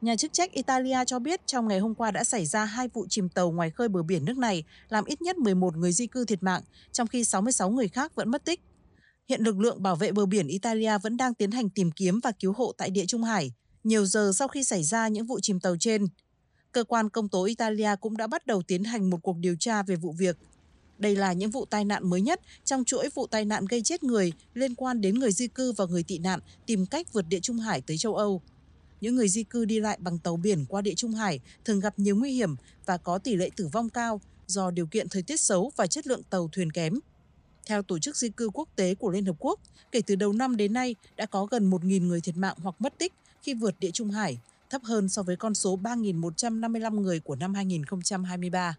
Nhà chức trách Italia cho biết trong ngày hôm qua đã xảy ra hai vụ chìm tàu ngoài khơi bờ biển nước này, làm ít nhất 11 người di cư thiệt mạng, trong khi 66 người khác vẫn mất tích. Hiện lực lượng bảo vệ bờ biển Italia vẫn đang tiến hành tìm kiếm và cứu hộ tại địa Trung Hải, nhiều giờ sau khi xảy ra những vụ chìm tàu trên. Cơ quan công tố Italia cũng đã bắt đầu tiến hành một cuộc điều tra về vụ việc. Đây là những vụ tai nạn mới nhất trong chuỗi vụ tai nạn gây chết người liên quan đến người di cư và người tị nạn tìm cách vượt địa Trung Hải tới châu Âu. Những người di cư đi lại bằng tàu biển qua địa Trung Hải thường gặp nhiều nguy hiểm và có tỷ lệ tử vong cao do điều kiện thời tiết xấu và chất lượng tàu thuyền kém. Theo Tổ chức Di cư Quốc tế của Liên Hợp Quốc, kể từ đầu năm đến nay đã có gần 1.000 người thiệt mạng hoặc mất tích khi vượt địa Trung Hải, thấp hơn so với con số 3.155 người của năm 2023.